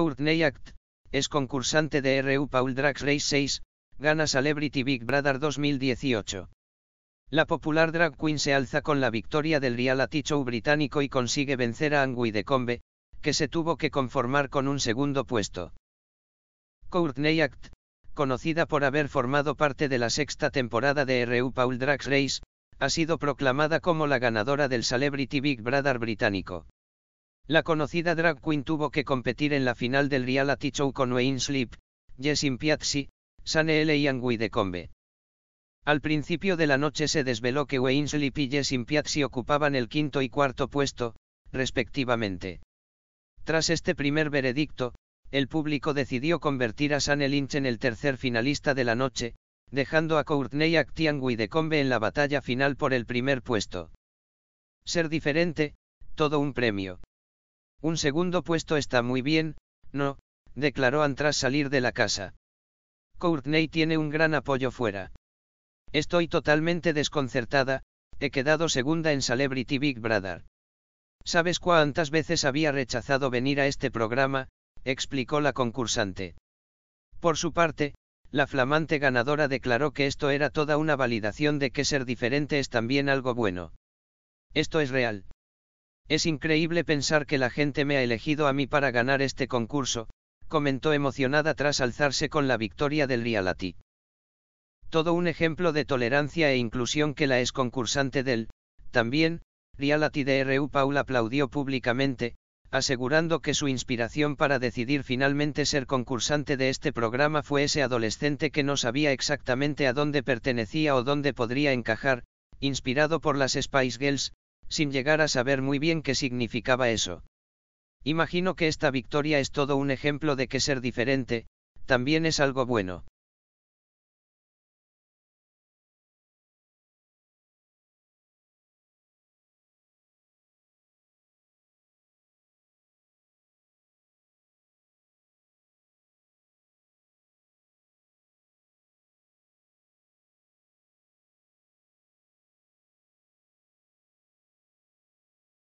Courtney Act, es concursante de RU Paul Drax Race 6, gana Celebrity Big Brother 2018. La popular drag queen se alza con la victoria del Real show británico y consigue vencer a Angui de Combe, que se tuvo que conformar con un segundo puesto. Courtney Act, conocida por haber formado parte de la sexta temporada de RU Paul Drax Race, ha sido proclamada como la ganadora del Celebrity Big Brother británico. La conocida drag queen tuvo que competir en la final del reality show con Wayne Sleep, Jessin Piazzi, Sane L y Angui de Combe. Al principio de la noche se desveló que Wayne Sleep y Jessin Piazzi ocupaban el quinto y cuarto puesto, respectivamente. Tras este primer veredicto, el público decidió convertir a Sane Lynch en el tercer finalista de la noche, dejando a Courtney Actiangui de Combe en la batalla final por el primer puesto. Ser diferente, todo un premio. Un segundo puesto está muy bien, no, declaró Antras salir de la casa. Courtney tiene un gran apoyo fuera. Estoy totalmente desconcertada, he quedado segunda en Celebrity Big Brother. ¿Sabes cuántas veces había rechazado venir a este programa? explicó la concursante. Por su parte, la flamante ganadora declaró que esto era toda una validación de que ser diferente es también algo bueno. Esto es real. Es increíble pensar que la gente me ha elegido a mí para ganar este concurso, comentó emocionada tras alzarse con la victoria del reality. Todo un ejemplo de tolerancia e inclusión que la es concursante del, también, reality de RU Paul aplaudió públicamente, asegurando que su inspiración para decidir finalmente ser concursante de este programa fue ese adolescente que no sabía exactamente a dónde pertenecía o dónde podría encajar, inspirado por las Spice Girls, sin llegar a saber muy bien qué significaba eso. Imagino que esta victoria es todo un ejemplo de que ser diferente, también es algo bueno.